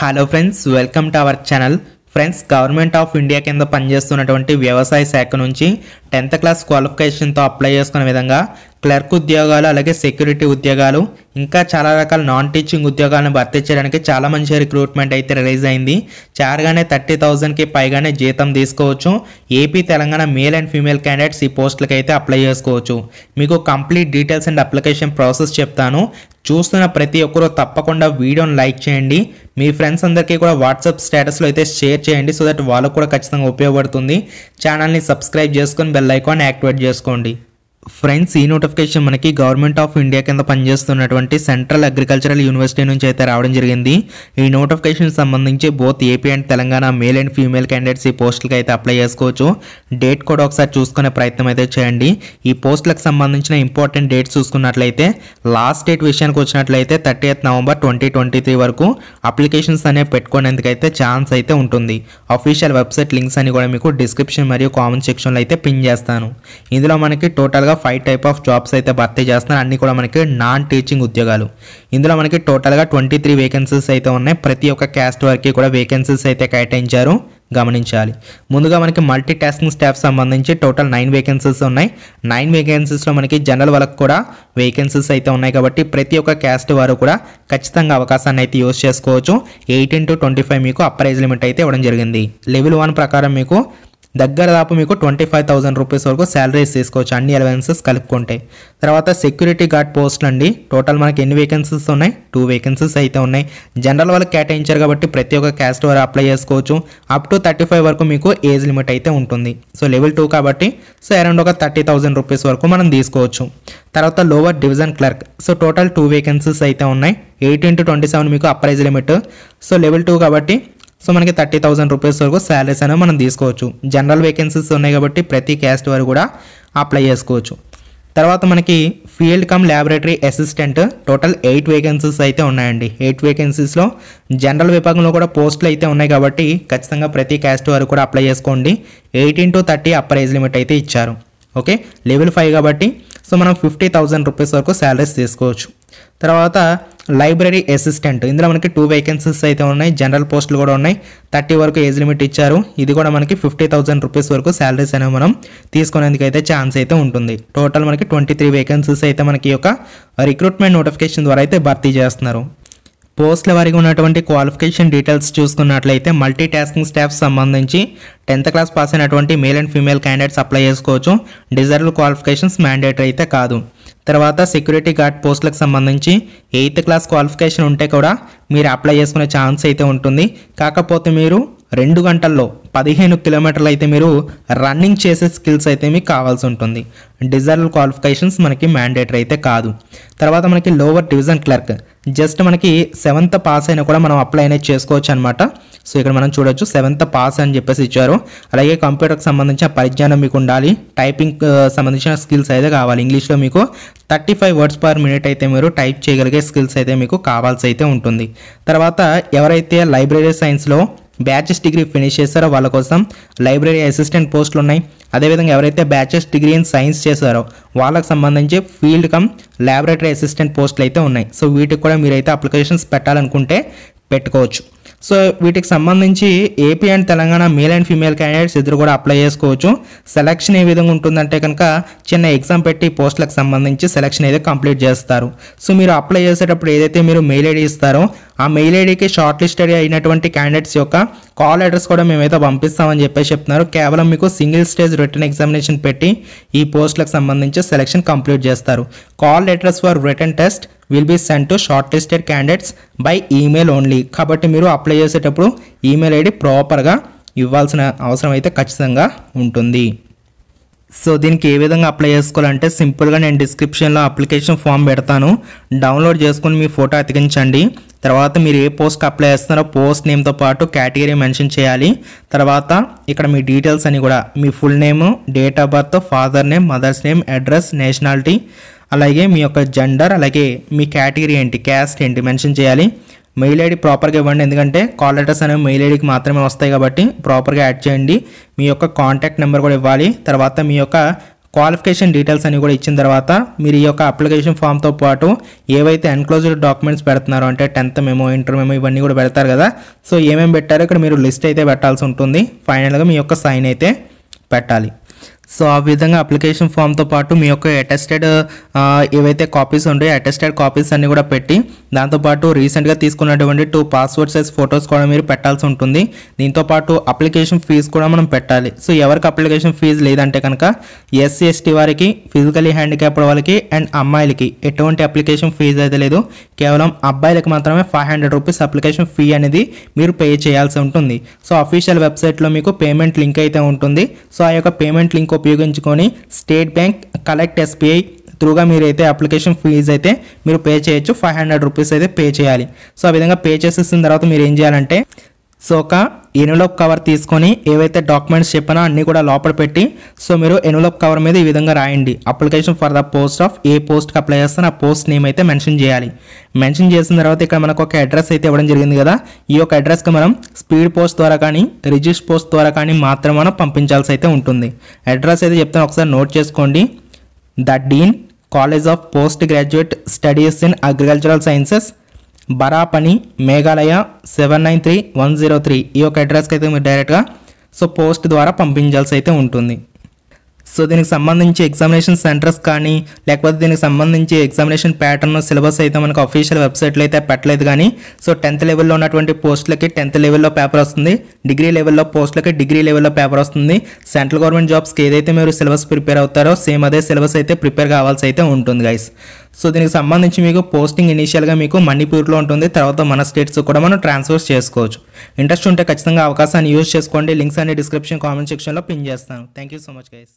hello friends welcome to our channel friends government of India కింద పనిచేస్తున్నటువంటి వ్యవసాయ శాఖ నుంచి టెన్త్ క్లాస్ క్వాలిఫికేషన్తో అప్లై చేసుకునే విధంగా క్లర్క్ ఉద్యోగాలు అలాగే సెక్యూరిటీ ఉద్యోగాలు ఇంకా చాలా రకాల నాన్ టీచింగ్ ఉద్యోగాలను భర్తీ చేయడానికి చాలా మంచి రిక్రూట్మెంట్ అయితే రిలీజ్ అయింది చారుగానే థర్టీ థౌజండ్కి పైగానే జీతం తీసుకోవచ్చు AP Telangana male and female candidates ఈ పోస్టులకి అయితే అప్లై చేసుకోవచ్చు మీకు complete details and application process చెప్తాను చూస్తున్న ప్రతి ఒక్కరూ తప్పకుండా వీడియోని లైక్ చేయండి మీ ఫ్రెండ్స్ అందరికీ కూడా వాట్సాప్ స్టేటస్లో అయితే షేర్ చేయండి సో దట్ వాళ్ళకు కూడా ఖచ్చితంగా ఉపయోగపడుతుంది ఛానల్ని సబ్స్క్రైబ్ చేసుకొని బెల్ ఐకాన్ యాక్టివేట్ చేసుకోండి ఫ్రెండ్స్ ఈ నోటిఫికేషన్ మనకి గవర్నమెంట్ ఆఫ్ ఇండియా కింద పనిచేస్తున్నటువంటి సెంట్రల్ అగ్రికల్చరల్ యూనివర్సిటీ నుంచి అయితే రావడం జరిగింది ఈ నోటిఫికేషన్ సంబంధించి both AP and Telangana male and female candidates ఈ పోస్టులకి అయితే అప్లై చేసుకోవచ్చు డేట్ కూడా ఒకసారి చూసుకునే ప్రయత్నం అయితే చేయండి ఈ పోస్టులకు సంబంధించిన ఇంపార్టెంట్ డేట్స్ చూసుకున్నట్లయితే లాస్ట్ డేట్ విషయానికి వచ్చినట్లయితే thirty November twenty twenty three వరకు అప్లికేషన్స్ అనేవి పెట్టుకునేందుకైతే ఛాన్స్ అయితే ఉంటుంది అఫీషియల్ వెబ్సైట్ లింక్స్ అని కూడా మీకు డిస్క్రిప్షన్ మరియు కామెంట్ సెక్షన్లో అయితే పిన్ చేస్తాను ఇందులో మనకి టోటల్గా టోటల్గా ఫైవ్ టైప్ ఆఫ్ జాబ్స్ అయితే భర్తీ చేస్తున్నారు అన్నీ కూడా మనకి నాన్ టీచింగ్ ఉద్యోగాలు ఇందులో మనకి టోటల్గా ట్వంటీ త్రీ వేకెన్సీస్ అయితే ఉన్నాయి ప్రతి ఒక్క క్యాస్ట్ వరకు కూడా వేకెన్సీస్ అయితే కేటాయించారు గమనించాలి ముందుగా మనకి మల్టీ టాస్కింగ్ స్టాఫ్ సంబంధించి టోటల్ నైన్ వేకెన్సీస్ ఉన్నాయి నైన్ వేకెన్సీస్లో మనకి జనరల్ వాళ్ళకు కూడా వేకెన్సీస్ అయితే ఉన్నాయి కాబట్టి ప్రతి ఒక్క క్యాస్ట్ వారు కూడా ఖచ్చితంగా అవకాశాన్ని అయితే యూజ్ చేసుకోవచ్చు ఎయిటీన్ టు ట్వంటీ ఫైవ్ మీకు అప్పర్ ఏజ్ లిమిట్ అయితే ఇవ్వడం జరిగింది లెవెల్ వన్ ప్రకారం మీకు దగ్గర దాపు మీకు ట్వంటీ ఫైవ్ థౌసండ్ రూపీస్ వరకు శాలరీస్ తీసుకోవచ్చు అన్ని అలవెన్సెస్ కలుపుకుంటే తర్వాత సెక్యూరిటీ గార్డ్ పోస్ట్లు అండి టోటల్ మనకి ఎన్ని వేకెన్సీస్ ఉన్నాయి టూ వేకెన్సీస్ అయితే ఉన్నాయి జనరల్ వాళ్ళకి కేటాయించారు కాబట్టి ప్రతి ఒక్క క్యాస్ట్ వారు అప్లై చేసుకోవచ్చు అప్ టు థర్టీ ఫైవ్ వరకు మీకు ఏజ్ లిమిట్ అయితే ఉంటుంది సో లెవెల్ టూ కాబట్టి సో అరౌండ్ ఒక థర్టీ థౌసండ్ రూపీస్ వరకు మనం తీసుకోవచ్చు తర్వాత lower division clerk so total two vacancies అయితే ఉన్నాయి ఎయిటీన్ టు ట్వంటీ సెవెన్ మీకు upper age limit so level two కాబట్టి సో మనకి థర్టీ థౌసండ్ రూపీస్ వరకు శాలరీస్ అనేవి మనం తీసుకోవచ్చు జనరల్ వేకెన్సీస్ ఉన్నాయి కాబట్టి ప్రతి క్యాస్ట్ వరకు కూడా అప్లై చేసుకోవచ్చు తర్వాత మనకి field cum laboratory assistant total eight vacancies అయితే ఉన్నాయండి ఎయిట్ వేకెన్సీస్లో జనరల్ విభాగంలో కూడా పోస్టులు అయితే ఉన్నాయి కాబట్టి ఖచ్చితంగా ప్రతి క్యాస్ట్ వరకు కూడా అప్లై చేసుకోండి eighteen to thirty upper age limit అయితే ఇచ్చారు ఓకే లెవెల్ ఫైవ్ కాబట్టి సో మనం ఫిఫ్టీ థౌజండ్ రూపీస్ వరకు శాలరీస్ తీసుకోవచ్చు తర్వాత లైబ్రరీ అసిస్టెంట్ ఇందులో మనకి టూ వేకెన్సీస్ అయితే ఉన్నాయి జనరల్ పోస్టులు కూడా ఉన్నాయి థర్టీ వరకు ఏజ్ లిమిట్ ఇచ్చారు ఇది కూడా మనకి ఫిఫ్టీ థౌసండ్ రూపీస్ వరకు శాలరీస్ అనేవి మనం తీసుకునేందుకు అయితే ఛాన్స్ అయితే ఉంటుంది టోటల్ మనకి ట్వంటీ త్రీ వేకెన్సీస్ అయితే మనకి యొక్క రిక్రూట్మెంట్ నోటిఫికేషన్ ద్వారా అయితే భర్తీ చేస్తున్నారు పోస్టుల వారికి ఉన్నటువంటి క్వాలిఫికేషన్ డీటెయిల్స్ చూసుకున్నట్లయితే మల్టీ టాస్కింగ్ స్టాఫ్ సంబంధించి టెన్త్ క్లాస్ పాస్ అయినటువంటి male and female candidates apply చేసుకోవచ్చు డిజైర్డ్ క్వాలిఫికేషన్స్ మ్యాండేటరీ అయితే కాదు తర్వాత సెక్యూరిటీ గార్డ్ పోస్టులకు సంబంధించి ఎయిత్ క్లాస్ క్వాలిఫికేషన్ ఉంటే కూడా మీరు అప్లై చేసుకునే ఛాన్స్ అయితే ఉంటుంది కాకపోతే మీరు రెండు గంటల్లో పదిహేను కిలోమీటర్లు అయితే మీరు రన్నింగ్ చేసే స్కిల్స్ అయితే మీకు కావాల్సి ఉంటుంది డిజిటల్ క్వాలిఫికేషన్స్ మనకి మ్యాండేటరీ అయితే కాదు తర్వాత మనకి లోవర్ డివిజన్ క్లర్క్ జస్ట్ మనకి సెవెంత్ పాస్ అయినా కూడా మనం అప్లై అనేది చేసుకోవచ్చు అనమాట సో ఇక్కడ మనం చూడొచ్చు సెవెంత్ పాస్ అని చెప్పేసి ఇచ్చారు అలాగే కంప్యూటర్కి సంబంధించిన పరిజ్ఞానం మీకు ఉండాలి టైపింగ్ సంబంధించిన స్కిల్స్ అయితే కావాలి ఇంగ్లీష్లో మీకు thirty five words per minute అయితే మీరు టైప్ చేయగలిగే స్కిల్స్ అయితే మీకు కావాల్సి అయితే ఉంటుంది తర్వాత ఎవరైతే లైబ్రరీ సైన్స్లో బ్యాచెస్ డిగ్రీ ఫినిష్ చేస్తారో వాళ్ళ కోసం లైబ్రరీ అసిస్టెంట్ పోస్టులు ఉన్నాయి అదేవిధంగా ఎవరైతే బ్యాచెస్ డిగ్రీ ఇన్ సైన్స్ చేశారో వాళ్ళకు సంబంధించి ఫీల్డ్ కమ్ ల్యాబొరేటరీ అసిస్టెంట్ పోస్టులు అయితే ఉన్నాయి సో వీటికి కూడా మీరైతే అప్లికేషన్స్ పెట్టాలనుకుంటే పెట్టుకోవచ్చు సో వీటికి సంబంధించి AP and Telangana male and female candidates ఇద్దరు కూడా అప్లై చేసుకోవచ్చు సెలక్షన్ ఏ విధంగా ఉంటుందంటే కనుక చిన్న ఎగ్జామ్ పెట్టి పోస్టులకు సంబంధించి సెలక్షన్ అయితే కంప్లీట్ చేస్తారు సో మీరు అప్లై చేసేటప్పుడు ఏదైతే మీరు మెయిల్ ఐడి ఇస్తారో ఆ మెయిల్ ఐడికి షార్ట్ లిస్టెడ్ అయినటువంటి క్యాండిడేట్స్ యొక్క కాల్ అడ్రస్ కూడా మేమైతే పంపిస్తామని చెప్పేసి చెప్తున్నారు కేవలం మీకు సింగిల్ స్టేజ్ రిటర్న్ ఎగ్జామినేషన్ పెట్టి ఈ పోస్టులకు సంబంధించి సెలెక్షన్ కంప్లీట్ చేస్తారు call letters for written test will be send to short listed candidates by email only కాబట్టి మీరు అప్లై చేసేటప్పుడు ఈమెయిల్ ఐడి ప్రాపర్గా ఇవ్వాల్సిన అవసరం అయితే ఖచ్చితంగా ఉంటుంది సో దీనికి ఏ విధంగా అప్లై చేసుకోవాలంటే సింపుల్గా నేను డిస్క్రిప్షన్లో అప్లికేషన్ ఫామ్ పెడతాను డౌన్లోడ్ చేసుకుని మీ ఫోటో అతికించండి తర్వాత మీరు ఏ పోస్ట్కి అప్లై చేస్తున్నారో పోస్ట్ నేమ్తో పాటు కేటగిరీ మెన్షన్ చేయాలి తర్వాత ఇక్కడ మీ డీటెయిల్స్ అని కూడా మీ full name date of birth father name mother's name address nationality అలాగే మీ యొక్క జెండర్ అలాగే మీ కేటగిరీ ఏంటి క్యాస్ట్ ఏంటి మెన్షన్ చేయాలి మెయిల్ ఐడి ప్రాపర్గా ఇవ్వండి ఎందుకంటే కాల్ లెటర్స్ అనేవి మెయిల్ ఐడికి మాత్రమే వస్తాయి కాబట్టి ప్రాపర్గా యాడ్ చేయండి మీ యొక్క కాంటాక్ట్ నెంబర్ కూడా ఇవ్వాలి తర్వాత మీ యొక్క క్వాలిఫికేషన్ డీటెయిల్స్ అని కూడా ఇచ్చిన తర్వాత మీరు ఈ యొక్క అప్లికేషన్ ఫామ్తో పాటు ఏవైతే ఎన్క్లోజ్డ్ డాక్యుమెంట్స్ పెడుతున్నారో అంటే టెన్త్ మేము ఇంటర్ మేము ఇవన్నీ కూడా పెడతారు కదా సో ఏమేమి పెట్టారో ఇక్కడ మీరు లిస్ట్ అయితే పెట్టాల్సి ఉంటుంది ఫైనల్గా మీ యొక్క సైన్ అయితే పెట్టాలి సో ఆ విధంగా అప్లికేషన్ ఫామ్తో పాటు మీ యొక్క అటెస్టెడ్ ఏవైతే కాపీస్ ఉంటాయో అటెస్టెడ్ కాపీస్ అన్నీ కూడా పెట్టి దాంతోపాటు రీసెంట్గా తీసుకున్నటువంటి టూ పాస్పోర్ట్ సైజ్ ఫొటోస్ కూడా మీరు పెట్టాల్సి ఉంటుంది దీంతోపాటు అప్లికేషన్ ఫీజు కూడా మనం పెట్టాలి సో ఎవరికి అప్లికేషన్ ఫీజు లేదంటే కనుక ఎస్సీ ఎస్టీ వారికి ఫిజికలీ హ్యాండిక్యాప్డ్ వాళ్ళకి అండ్ అమ్మాయిలకి ఎటువంటి అప్లికేషన్ ఫీజు అయితే లేదు కేవలం అబ్బాయిలకి మాత్రమే five hundred rupees application fee అనేది మీరు పే చేయాల్సి ఉంటుంది సో అఫీషియల్ వెబ్సైట్లో మీకు పేమెంట్ లింక్ అయితే ఉంటుంది సో ఆ యొక్క పేమెంట్ లింక్ ఉపయోగించుకొని స్టేట్ బ్యాంక్ కలెక్ట్ ఎస్బీఐ త్రూగా మీరైతే అప్లికేషన్ ఫీజ్ అయితే మీరు పే చేయొచ్చు ఫైవ్ హండ్రెడ్ రూపీస్ అయితే పే చేయాలి సో ఆ విధంగా పే చేసేసిన తర్వాత మీరు ఏం చేయాలంటే సో ఒక ఎనులోప్ కవర్ తీసుకొని ఏవైతే డాక్యుమెంట్స్ చెప్పినా అన్నీ కూడా లోపల పెట్టి సో మీరు ఎనులోప్ కవర్ మీద ఈ విధంగా రాయండి application for the post of a పోస్ట్కి అప్లై చేస్తాను ఆ పోస్ట్ నేమ్ అయితే మెన్షన్ చేయాలి మెన్షన్ చేసిన తర్వాత ఇక్కడ మనకు ఒక అడ్రస్ అయితే ఇవ్వడం జరిగింది కదా ఈ యొక్క అడ్రస్కి మనం స్పీడ్ పోస్ట్ ద్వారా కానీ రిజిస్ట్ పోస్ట్ ద్వారా కానీ మాత్రం మనం పంపించాల్సి అయితే ఉంటుంది అడ్రస్ అయితే చెప్తాను ఒకసారి నోట్ చేసుకోండి the dean college of post graduate studies in agricultural sciences Barapani Meghalaya seven nine three one zero three ఈ యొక్క అడ్రస్కి అయితే మీరు డైరెక్ట్గా సో పోస్ట్ ద్వారా పంపించాల్సి అయితే ఉంటుంది సో దీనికి సంబంధించి ఎగ్జామినేషన్ సెంటర్స్ కానీ లేకపోతే దీనికి సంబంధించి ఎగ్జామినేషన్ ప్యాటర్న్ సిలబస్ అయితే మనకు అఫీషియల్ వెబ్సైట్లో అయితే పెట్టలేదు కానీ సో టెన్త్ లెవెల్లో ఉన్నటువంటి పోస్టులకి టెన్త్ లెవెల్లో పేపర్ వస్తుంది డిగ్రీ లెవెల్లో పోస్టులకి డిగ్రీ లెవెల్లో పేపర్ వస్తుంది సెంట్రల్ గవర్నమెంట్ జాబ్స్కి ఏదైతే మీరు సిలబస్ ప్రిపేర్ అవుతారో సేమ్ అదే సిలబస్ అయితే ప్రిపేర్ కావాల్సి అయితే ఉంటుంది గైస్ సో దీనికి సంబంధించి మీకు పోస్టింగ్ ఇనీషియల్గా మీకు మణిపూర్లో ఉంటుంది తర్వాత మన స్టేట్స్ కూడా మనం ట్రాన్స్ఫర్ చేసుకోవచ్చు ఇంట్రెస్ట్ ఉంటే ఖచ్చితంగా అవకాశాన్ని యూజ్ చేసుకోండి లింక్స్ అన్ని డిస్క్రిప్షన్ కామెంట్ సెక్షన్లో పిన్ చేస్తాను thank you so much guys